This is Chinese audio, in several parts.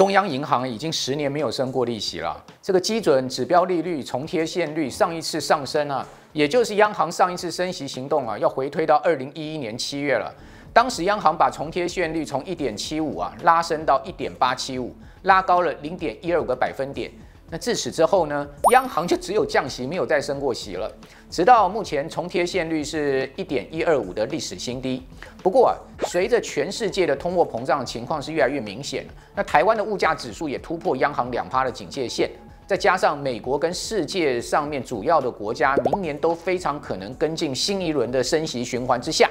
中央银行已经十年没有升过利息了。这个基准指标利率重贴现率上一次上升啊，也就是央行上一次升息行动啊，要回推到二零一一年七月了。当时央行把重贴现率从一点七五啊拉升到一点八七五，拉高了零点一二五个百分点。那自此之后呢，央行就只有降息，没有再升过息了，直到目前重贴现率是一点一二五的历史新低。不过啊，随着全世界的通货膨胀情况是越来越明显那台湾的物价指数也突破央行两趴的警戒线，再加上美国跟世界上面主要的国家明年都非常可能跟进新一轮的升息循环之下，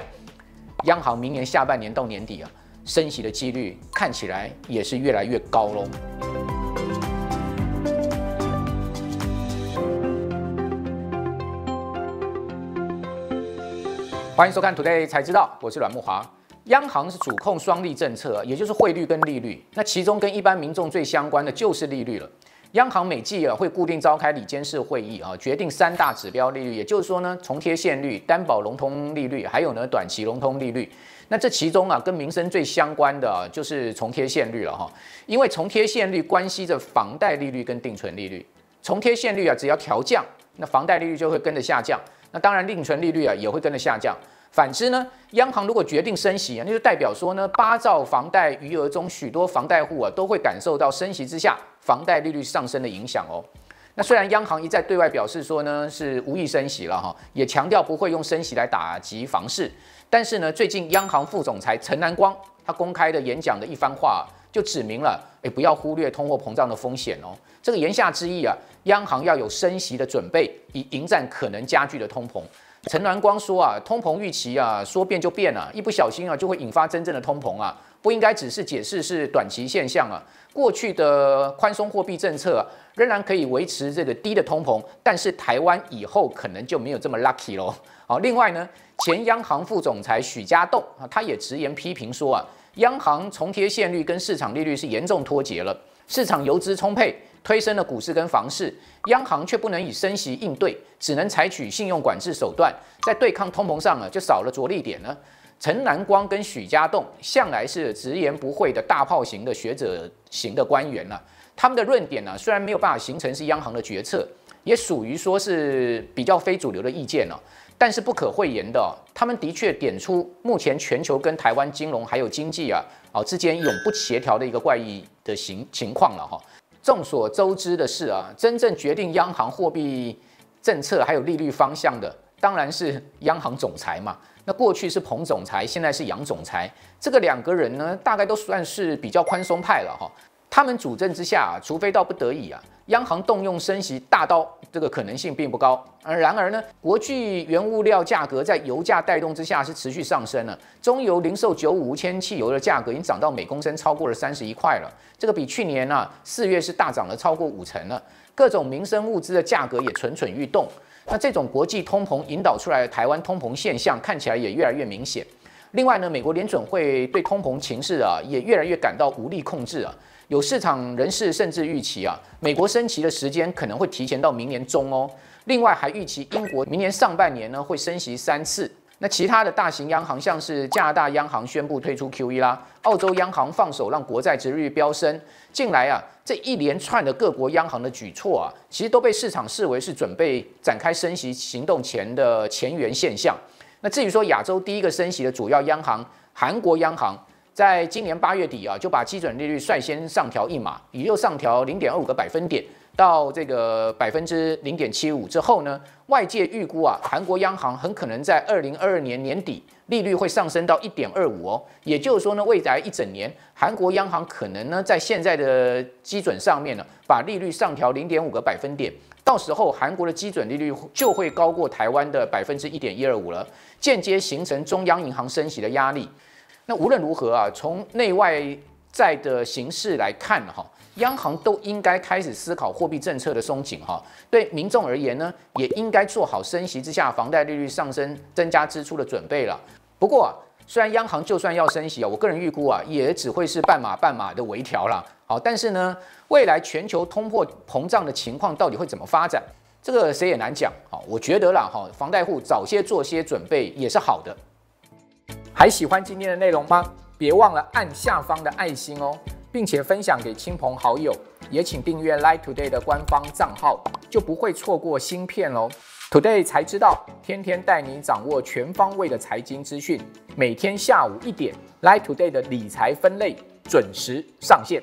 央行明年下半年到年底啊，升息的几率看起来也是越来越高喽。欢迎收看《Today 才知道》，我是阮木华。央行是主控双利政策，也就是汇率跟利率。那其中跟一般民众最相关的就是利率了。央行每季啊会固定召开里监事会议啊，决定三大指标利率，也就是说呢，重贴现率、担保融通利率，还有呢短期融通利率。那这其中啊，跟民生最相关的就是重贴现率了哈，因为重贴现率关系着房贷利率跟定存利率。重贴现率啊，只要调降。那房贷利率就会跟着下降，那当然，定存利率啊也会跟着下降。反之呢，央行如果决定升息啊，那就代表说呢，八兆房贷余额中，许多房贷户啊都会感受到升息之下房贷利率上升的影响哦。那虽然央行一再对外表示说呢是无意升息了哈，也强调不会用升息来打击房市，但是呢，最近央行副总裁陈南光他公开的演讲的一番话。就指明了，哎，不要忽略通货膨胀的风险哦。这个言下之意啊，央行要有升息的准备，以迎战可能加剧的通膨。陈南光说啊，通膨预期啊，说变就变啊，一不小心啊，就会引发真正的通膨啊。不应该只是解释是短期现象啊，过去的宽松货币政策仍然可以维持这个低的通膨，但是台湾以后可能就没有这么 lucky 咯。好，另外呢，前央行副总裁许家栋啊，他也直言批评说啊，央行重贴现率跟市场利率是严重脱节了，市场游资充沛推升了股市跟房市，央行却不能以升息应对，只能采取信用管制手段，在对抗通膨上啊，就少了着力点呢。陈南光跟许家栋向来是直言不讳的大炮型的学者型的官员了，他们的论点呢，虽然没有办法形成是央行的决策，也属于说是比较非主流的意见了，但是不可讳言的，他们的确点出目前全球跟台湾金融还有经济啊啊之间永不协调的一个怪异的形情况了哈。众所周知的是啊，真正决定央行货币政策还有利率方向的。当然是央行总裁嘛，那过去是彭总裁，现在是杨总裁。这个两个人呢，大概都算是比较宽松派了哈。他们主政之下，啊，除非到不得已啊，央行动用升息大刀，这个可能性并不高。而然而呢，国际原物料价格在油价带动之下是持续上升了。中油零售九五千汽油的价格已经涨到每公升超过了三十一块了。这个比去年呢四月是大涨了超过五成了。各种民生物资的价格也蠢蠢欲动。那这种国际通膨引导出来的台湾通膨现象，看起来也越来越明显。另外呢，美国联准会对通膨情势啊，也越来越感到无力控制啊。有市场人士甚至预期啊，美国升息的时间可能会提前到明年中哦。另外还预期英国明年上半年呢会升息三次。那其他的大型央行，像是加拿大央行宣布退出 QE 啦，澳洲央行放手让国债值率飙升。近来啊，这一连串的各国央行的举措啊，其实都被市场视为是准备展开升息行动前的前缘现象。那至于说亚洲第一个升息的主要央行，韩国央行，在今年八月底啊，就把基准利率率先上调一码，又上调零点二五个百分点。到这个百分之零点七五之后呢，外界预估啊，韩国央行很可能在二零二二年年底利率会上升到一点二五哦。也就是说呢，未来一整年，韩国央行可能呢在现在的基准上面呢，把利率上调零点五个百分点。到时候，韩国的基准利率就会高过台湾的百分之一点一二五了，间接形成中央银行升息的压力。那无论如何啊，从内外债的形势来看哈。央行都应该开始思考货币政策的松紧哈，对民众而言呢，也应该做好升息之下房贷利率上升、增加支出的准备了。不过，啊，虽然央行就算要升息啊，我个人预估啊，也只会是半马半马的微调了。好，但是呢，未来全球通货膨胀的情况到底会怎么发展，这个谁也难讲好，我觉得啦哈，房贷户早些做些准备也是好的。还喜欢今天的内容吗？别忘了按下方的爱心哦。并且分享给亲朋好友，也请订阅 Like Today 的官方账号，就不会错过芯片喽。Today 才知道，天天带你掌握全方位的财经资讯，每天下午一点，Like Today 的理财分类准时上线。